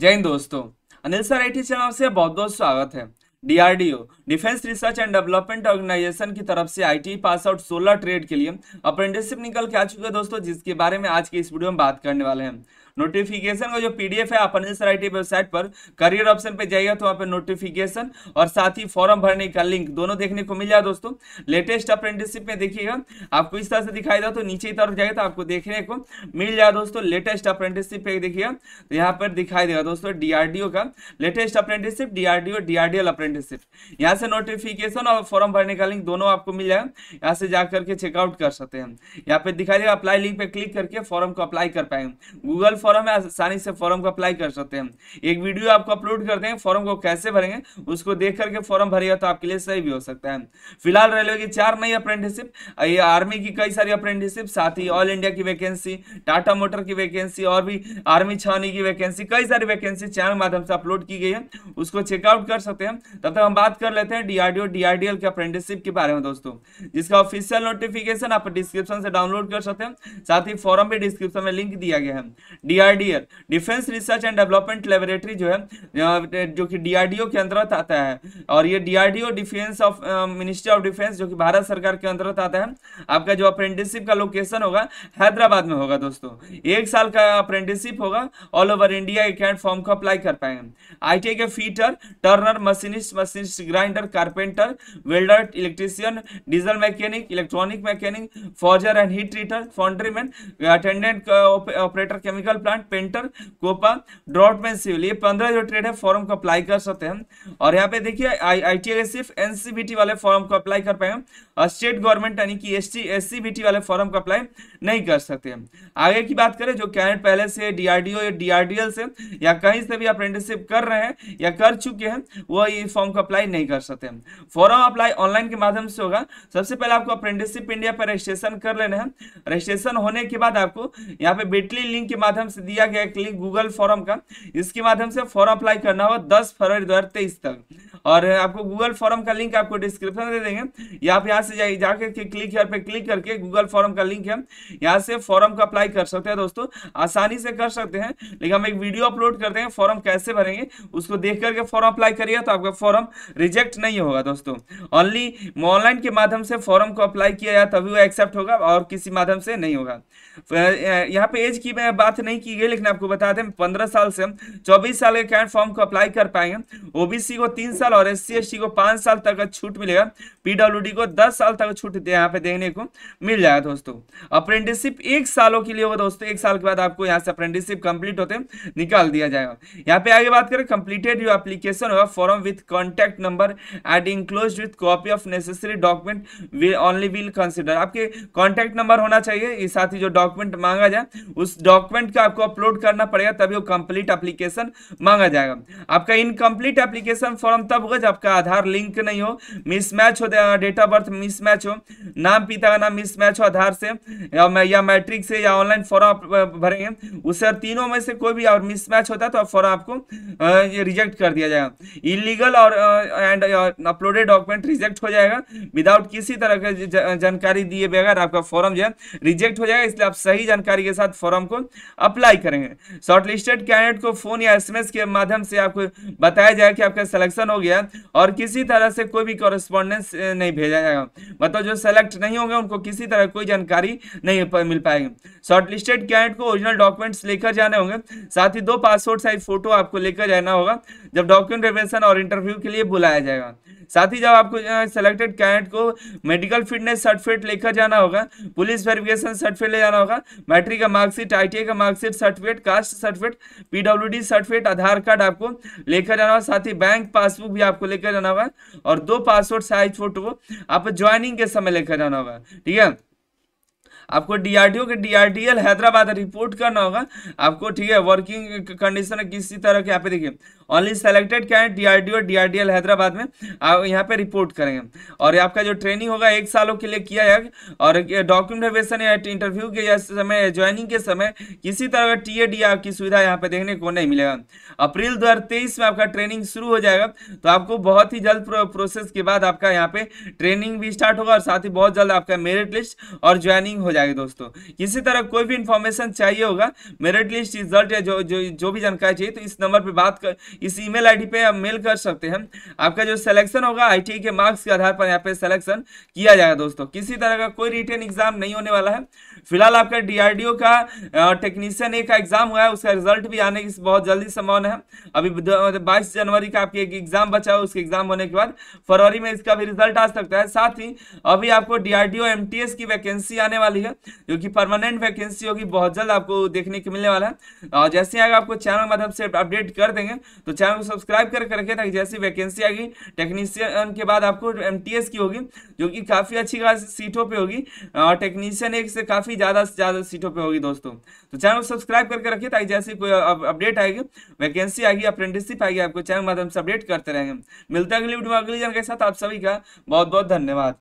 जय हिंद दोस्तों Anil sir I T channel से बहुत बहुत स्वागत है DRDO defence research and development organisation की तरफ से IT pass out solar trade के लिए अप्रेंटिसशिप निकल के आ चुके हैं दोस्तों जिसके बारे में आज के इस वीडियो में बात करने वाले हैं नोटिफिकेशन का जो पीडीएफ है आप अनिल वेबसाइट पर करियर ऑप्शन पे जाइएगा तो वहाँ पे नोटिफिकेशन और साथ ही फॉर्म भरने का लिंक दोनों देखने को मिल जाए दोस्तों लेटेस्ट अप्रेंटिसशिप में देखिएगा आपको इस तरह से दिखाई दे तो नीचे की तरफ जाएगा तो आपको देखने को मिल जाए दोस्तों लेटेस्ट अप्रेंटिसशिप देखिएगा तो यहाँ पर दिखाई देगा दोस्तों डीआरडीओ का latest apprenticeship DRDO DRDL apprentice and receipt यहाँ से नोटिफिकेशन और फॉर्म भरने का लिंक दोनों आपको मिल जाएगा यहाँ से जा करके चेकआउट कर सकते हैं यहाँ पे दिखा देगा अप्लाई लिंक पे क्लिक करके फॉर्म को अप्लाई कर पाएंगे गूगल फॉर्म में आसानी से फॉर्म को अप्लाई कर सकते हैं एक वीडियो आपको अपलोड कर देंगे फॉर्म को कैसे भरेंगे उसको देख करके फॉर्म भरेगा तो आपके लिए सही भी हो सकता है फिलहाल रेलवे की चार नई अप्रेंटिसिप ये आर्मी की कई सारी अप्रेंटिसिप साथ ही ऑल इंडिया की वैकेंसी टाटा मोटर की वैकेंसी और भी आर्मी छावनी की वैकेंसी कई सारी वैकेंसी चैनल माध्यम से अपलोड की गई है उसको चेकआउट कर सकते हैं तब तक हम बात कर लेते हैं डीआरडीओ डीआरडीएल के अप्रेंटिसशिप के बारे में दोस्तों जिसका ऑफिशियल नोटिफिकेशन आप डिस्क्रिप्शन से डाउनलोड कर सकते हैं साथ ही फॉरम भी डिस्क्रिप्शन में लिंक दिया गया है DRDL defence research and development laboratory जो है जो कि डीआरडीओ के अंतर्गत आता है और ये DRDO defence of ministry of defence जो कि भारत सरकार के अंतर्गत आता है आपका जो अप्रेंटिसशिप का लोकेशन होगा हैदराबाद में होगा दोस्तों एक साल का अप्रेंटिसशिप होगा ऑल ओवर इंडिया फॉर्म को अप्लाई कर पाएंगे आई के fitter turner machinist mills grinder carpenter welder electrician diesel mechanic electronic mechanic forger and heat treater foundryman attendant operator chemical plant painter COPA draughtsman civil ये पंद्रह जो trade है form को apply कर सकते हैं और यहाँ पे देखिए आई टी सिर्फ एनसीबीटी वाले फॉर्म को अप्लाई कर पाएंगे और स्टेट गवर्नमेंट यानी कि एस टी वाले फॉर्म को अप्लाई नहीं कर सकते हैं आगे की बात करें जो कैंडिडेट पहले से डीआरडीओ या डीआरडीएल से या कहीं से भी अप्रेंटिसिप कर रहे हैं या कर चुके हैं वो फॉर्म को अप्लाई नहीं कर सकते फॉर्म अप्लाई ऑनलाइन के माध्यम से होगा सबसे पहले आपको अप्रेंटिसशिप इंडिया पर रजिस्ट्रेशन कर लेना है रजिस्ट्रेशन होने के बाद आपको यहाँ पे बिटली लिंक के माध्यम से दिया गया लिंक गूगल फॉर्म का इसके माध्यम से फॉर्म अप्लाई करना होगा दस फरवरी दो तक और आपको गूगल फॉर्म का लिंक आपको डिस्क्रिप्शन दे देंगे या आप यहाँ से जाकर के क्लिक हेयर पे क्लिक करके गूगल फॉर्म का लिंक है यहाँ से फॉर्म का अप्लाई कर सकते हैं दोस्तों आसानी से कर सकते हैं लेकिन हम एक वीडियो अपलोड करते हैं फॉर्म कैसे भरेंगे उसको देख करके फॉर्म अप्लाई करिए तो आपका फॉर्म रिजेक्ट नहीं होगा दोस्तों ओनली ऑनलाइन के माध्यम से फॉर्म को अप्लाई किया जाए तभी वो एक्सेप्ट होगा और किसी माध्यम से नहीं होगा यहाँ पे एज की मैं बात नहीं की गई लेकिन आपको बता दें पंद्रह साल से चौबीस साल के कैंड फॉर्म को अप्लाई कर पाएंगे ओबीसी को तीन साल साल और एस सी को पांच साल तक का छूट मिलेगा पीडब्ल्यूडी को दस साल तक छूट यहाँ पे देखने को मिल जाएगा दोस्तों अप्रेंटिसशिप एक सालों के लिए होगा दोस्तों एक साल के बाद आपको यहाँ से अप्रेंटिसशिप कंप्लीट होते निकाल दिया जाएगा यहाँ पे आगे बात करें कंप्लीटेड योर एप्लीकेशन होगा form with contact number at enclose with copy of necessary document only will consider आपके कॉन्टैक्ट नंबर होना चाहिए साथ ही जो डॉक्यूमेंट मांगा जाए उस डॉक्यूमेंट का आपको अपलोड करना पड़ेगा तभी वो कंप्लीट एप्लीकेशन मांगा जाएगा आपका इनकम्प्लीट एप्लीकेशन फॉर्म तब खराब होगा जब आपका आधार लिंक नहीं हो मिसमैच हो डेट ऑफ बर्थ मिसमैच हो नाम पिता का नाम मिसमैच हो आधार से या मैट्रिक से या ऑनलाइन फॉर्म आप भरेंगे उससे तीनों में से कोई भी और मिसमैच होता है तो फॉर्म आपको रिजेक्ट कर दिया जाएगा इलीगल और एंड अपलोडेड डॉक्यूमेंट रिजेक्ट हो जाएगा विदाउट किसी तरह के जानकारी दिए बगैर आपका फॉर्म जो है रिजेक्ट हो जाएगा इसलिए आप सही जानकारी के साथ फॉर्म को अप्लाई करेंगे शॉर्टलिस्टेड कैंडिडेट को फोन या एसएमएस के माध्यम से आपको बताया जाए कि आपका सिलेक्शन हो गया है और किसी तरह से कोई भी कॉरेस्पॉन्डेंस नहीं भेजा जाएगा मतलब जो सेलेक्ट नहीं होंगे उनको किसी तरह कोई जानकारी नहीं मिल पाएगी शॉर्टलिस्टेड कैंडिडेट को ओरिजिनल डॉक्यूमेंट्स लेकर जाने होंगे साथ ही दो पासपोर्ट साइज फोटो आपको लेकर जाना होगा जब डॉक्यूमेंट रिवेशन और इंटरव्यू के लिए बुलाया जाएगा साथ ही जब आपको सेलेक्टेड कैंडिडेट को मेडिकल फिटनेस सर्टिफिकेट लेकर जाना होगा पुलिस वेरिफिकेशन सर्टिफिकेट ले जाना होगा मैट्रिक का मार्कशीट आई का marksheet certificate caste certificate PWD certificate Aadhaar card आपको लेकर जाना होगा साथ ही बैंक पासबुक आपको लेकर जाना होगा और दो पासवर्ड साइज फोटो आप ज्वाइनिंग के समय लेकर जाना होगा ठीक है आपको डीआरडीओ के डीआरडीएल हैदराबाद रिपोर्ट करना होगा आपको ठीक है वर्किंग कंडीशन किसी तरह के यहाँ पे देखिए ओनली सेलेक्टेड क्या है डीआरडीओ डीआरडीएल हैदराबाद में आप यहाँ पे रिपोर्ट करेंगे और आपका जो ट्रेनिंग होगा एक सालों के लिए किया जाएगा और डॉक्यूमेंटेशन या इंटरव्यू के या समय ज्वाइनिंग के समय किसी तरह का टी ए आपकी की सुविधा यहाँ पे देखने को नहीं मिलेगा अप्रैल दो में आपका ट्रेनिंग शुरू हो जाएगा तो आपको बहुत ही जल्द प्रोसेस के बाद आपका यहाँ पे ट्रेनिंग भी स्टार्ट होगा और साथ ही बहुत जल्द आपका मेरिट लिस्ट और ज्वाइनिंग हो जाएगी दोस्तों किसी तरह कोई भी इन्फॉर्मेशन चाहिए होगा मेरिट लिस्ट रिजल्ट या जो जो जो भी जानकारी चाहिए तो इस नंबर पर बात कर इस ईमेल आईडी पे आप मेल कर सकते हैं आपका जो सिलेक्शन होगा आई के मार्क्स के आधार पर यहाँ पे सिलेक्शन किया जाएगा दोस्तों किसी तरह का कोई रिटर्न एग्जाम नहीं होने वाला है फिलहाल आपका डी का टेक्नीशियन ए का एग्जाम हुआ है उसका रिजल्ट भी आने की बहुत जल्दी संभावना है अभी बाईस जनवरी का आपके एक एग्जाम बचा हुआ उसके एग्जाम होने के बाद फरवरी में इसका भी रिजल्ट आ सकता है साथ ही अभी आपको डीआरडीओ एमटीएस की वैकेंसी आने वाली ठीक है जो कि परमानेंट वैकेंसी होगी बहुत जल्द आपको देखने को मिलने वाला है और जैसे आएगा आपको चैनल के माध्यम से अपडेट कर देंगे तो चैनल को सब्सक्राइब करके रखें ताकि जैसी वैकेंसी आएगी टेक्नीशियन के बाद आपको एम की होगी जो कि काफ़ी अच्छी खास सीटों पर होगी और टेक्नीशियन एक से काफ़ी ज़्यादा से ज़्यादा सीटों पर होगी दोस्तों तो चैनल को सब्सक्राइब करके रखिए ताकि जैसी कोई अपडेट आएगी वैकेंसी आएगी अप्रेंटिसशिप आएगी आपको चैनल के माध्यम से अपडेट करते रहेंगे मिलता है अगली वीडियो अगली जन के साथ आप सभी का बहुत बहुत धन्यवाद